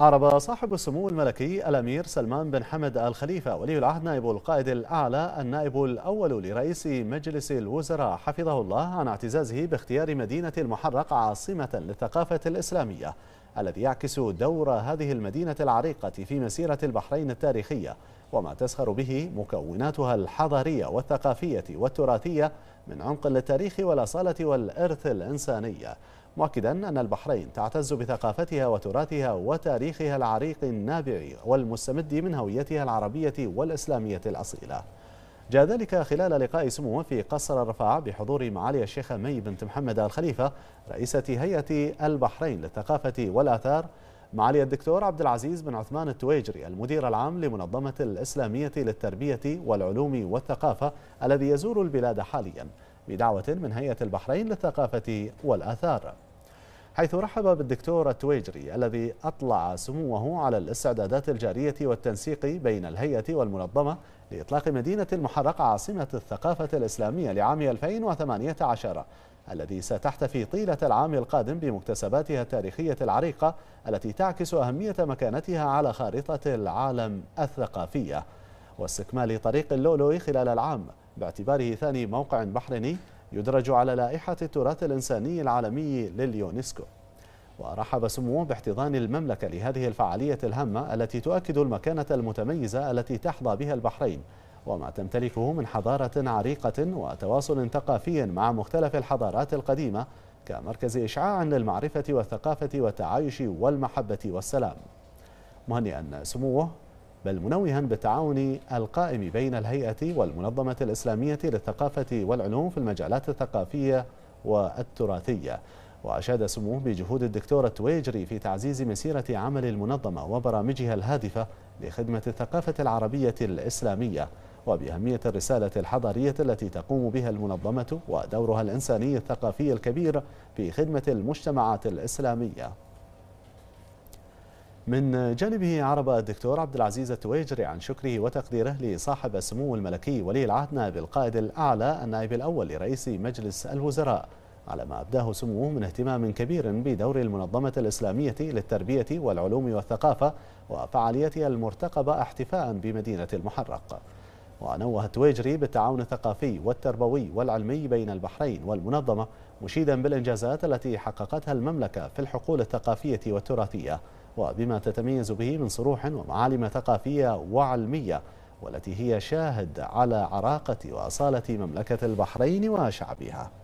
عرب صاحب السمو الملكي الأمير سلمان بن حمد الخليفة ولي العهد نائب القائد الأعلى النائب الأول لرئيس مجلس الوزراء حفظه الله عن اعتزازه باختيار مدينة المحرق عاصمة للثقافة الإسلامية الذي يعكس دور هذه المدينة العريقة في مسيرة البحرين التاريخية وما تسخر به مكوناتها الحضارية والثقافية والتراثية من عمق للتاريخ والأصالة والإرث الإنسانية مؤكدا أن البحرين تعتز بثقافتها وتراثها وتاريخها العريق النابع والمستمد من هويتها العربية والإسلامية الأصيلة جاء ذلك خلال لقاء سموه في قصر الرفاع بحضور معالي الشيخة مي بنت محمد الخليفة رئيسة هيئة البحرين للثقافة والآثار معالي الدكتور عبد العزيز بن عثمان التويجري المدير العام لمنظمة الإسلامية للتربية والعلوم والثقافة الذي يزور البلاد حاليا بدعوة من هيئة البحرين للثقافة والآثار حيث رحب بالدكتور التويجري الذي أطلع سموه على الاستعدادات الجارية والتنسيق بين الهيئة والمنظمة لإطلاق مدينة المحرقة عاصمة الثقافة الإسلامية لعام 2018 الذي ستحتفي طيلة العام القادم بمكتسباتها التاريخية العريقة التي تعكس أهمية مكانتها على خارطة العالم الثقافية واستكمال طريق اللؤلؤ خلال العام باعتباره ثاني موقع بحريني يدرج على لائحة التراث الإنساني العالمي لليونسكو ورحب سموه باحتضان المملكة لهذه الفعالية الهامة التي تؤكد المكانة المتميزة التي تحظى بها البحرين وما تمتلكه من حضارة عريقة وتواصل ثقافي مع مختلف الحضارات القديمة كمركز إشعاع للمعرفة والثقافة والتعايش والمحبة والسلام مهنئا سموه بل منوها بتعاون القائم بين الهيئة والمنظمة الإسلامية للثقافة والعلوم في المجالات الثقافية والتراثية وأشاد سموه بجهود الدكتور التويجري في تعزيز مسيرة عمل المنظمة وبرامجها الهادفة لخدمة الثقافة العربية الإسلامية وبأهمية الرسالة الحضارية التي تقوم بها المنظمة ودورها الإنساني الثقافي الكبير في خدمة المجتمعات الإسلامية من جانبه عرب الدكتور عبد العزيز التويجري عن شكره وتقديره لصاحب السمو الملكي ولي العهد نائب القائد الأعلى النائب الأول لرئيس مجلس الوزراء على ما أبداه سموه من اهتمام كبير بدور المنظمة الإسلامية للتربية والعلوم والثقافة وفعاليتها المرتقبة احتفاء بمدينة المحرق ونوه التويجري بالتعاون الثقافي والتربوي والعلمي بين البحرين والمنظمة مشيدا بالإنجازات التي حققتها المملكة في الحقول الثقافية والتراثية وبما تتميز به من صروح ومعالم ثقافية وعلمية والتي هي شاهد على عراقة وأصالة مملكة البحرين وشعبها